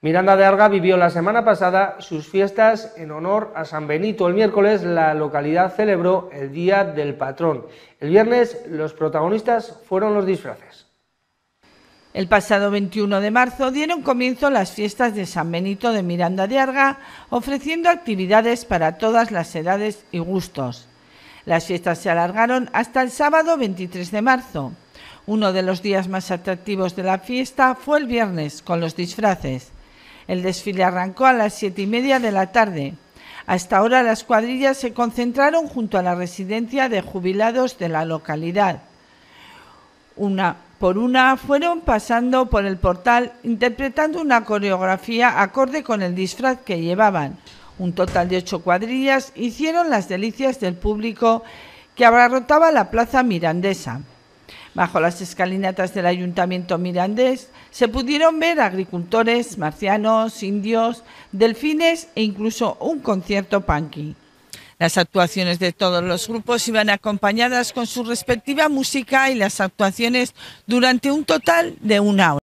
Miranda de Arga vivió la semana pasada sus fiestas en honor a San Benito. El miércoles la localidad celebró el Día del Patrón. El viernes los protagonistas fueron los disfraces. El pasado 21 de marzo dieron comienzo las fiestas de San Benito de Miranda de Arga, ofreciendo actividades para todas las edades y gustos. Las fiestas se alargaron hasta el sábado 23 de marzo. Uno de los días más atractivos de la fiesta fue el viernes, con los disfraces. El desfile arrancó a las siete y media de la tarde. Hasta ahora las cuadrillas se concentraron junto a la residencia de jubilados de la localidad. Una por una fueron pasando por el portal interpretando una coreografía acorde con el disfraz que llevaban. Un total de ocho cuadrillas hicieron las delicias del público que abarrotaba la plaza mirandesa. Bajo las escalinatas del ayuntamiento mirandés se pudieron ver agricultores, marcianos, indios, delfines e incluso un concierto punky. Las actuaciones de todos los grupos iban acompañadas con su respectiva música y las actuaciones durante un total de una hora.